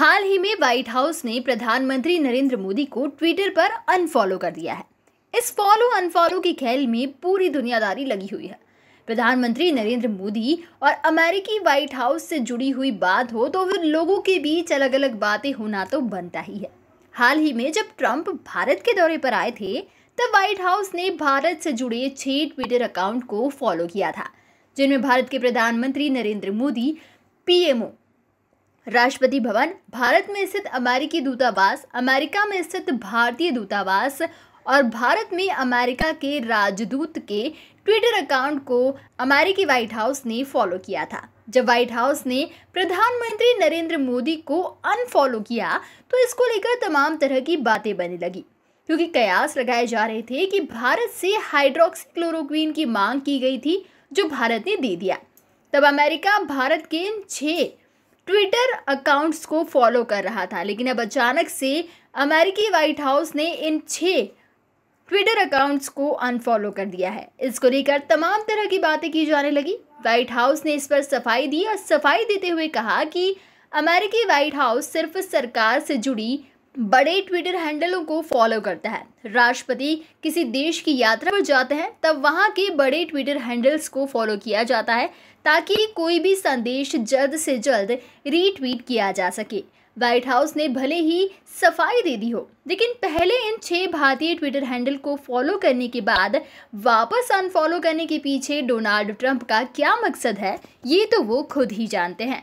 हाल ही में white house ने प्रधानमंत्री नरेंद्र मोदी को ट्विटर पर अनफॉलो कर दिया है इस फॉलो अनफॉलो की खेल में पूरी दुनियादारी लगी हुई है प्रधानमंत्री नरेंद्र मोदी और अमेरिकी व्हाइट हाउस से जुड़ी हुई बात हो तो फिर लोगों के बीच अलग अलग बातें होना तो बनता ही है हाल ही में जब ट्रंप भारत के दौरे पर आए थे तब व्हाइट हाउस ने भारत से जुड़े छह ट्विटर अकाउंट को फॉलो किया था जिनमें भारत के प्रधानमंत्री नरेंद्र मोदी पीएमओ राष्ट्रपति भवन भारत में स्थित अमेरिकी दूतावास अमेरिका में स्थित भारतीय दूतावास और भारत में अमेरिका के राजदूत के ट्विटर अकाउंट को अमेरिकी व्हाइट हाउस ने फॉलो किया था जब व्हाइट हाउस ने प्रधानमंत्री नरेंद्र मोदी को अनफॉलो किया तो इसको लेकर तमाम तरह की बातें बनने लगी क्योंकि कयास लगाए जा रहे थे कि भारत से हाइड्रोक्सीक्लोरोक्वीन की मांग की गई थी जो भारत ने दे दिया तब अमेरिका भारत के इन छः ट्विटर अकाउंट्स को फॉलो कर रहा था लेकिन अब अचानक से अमेरिकी व्हाइट हाउस ने इन छः ट्विटर अकाउंट्स को अनफॉलो कर दिया है इसको लेकर तमाम तरह की बातें की जाने लगी व्हाइट हाउस ने इस पर सफाई दी और सफाई देते हुए कहा कि अमेरिकी व्हाइट हाउस सिर्फ सरकार से जुड़ी बड़े ट्विटर हैंडलों को फॉलो करता है राष्ट्रपति किसी देश की यात्रा पर जाते हैं तब वहाँ के बड़े ट्विटर हैंडल्स को फॉलो किया जाता है ताकि कोई भी संदेश जल्द से जल्द रीट्वीट किया जा सके व्हाइट हाउस ने भले ही सफाई दे दी हो लेकिन पहले इन छह भारतीय ट्विटर हैंडल को फॉलो करने के बाद वापस अनफॉलो करने के पीछे डोनाल्ड ट्रंप का क्या मकसद है ये तो वो खुद ही जानते हैं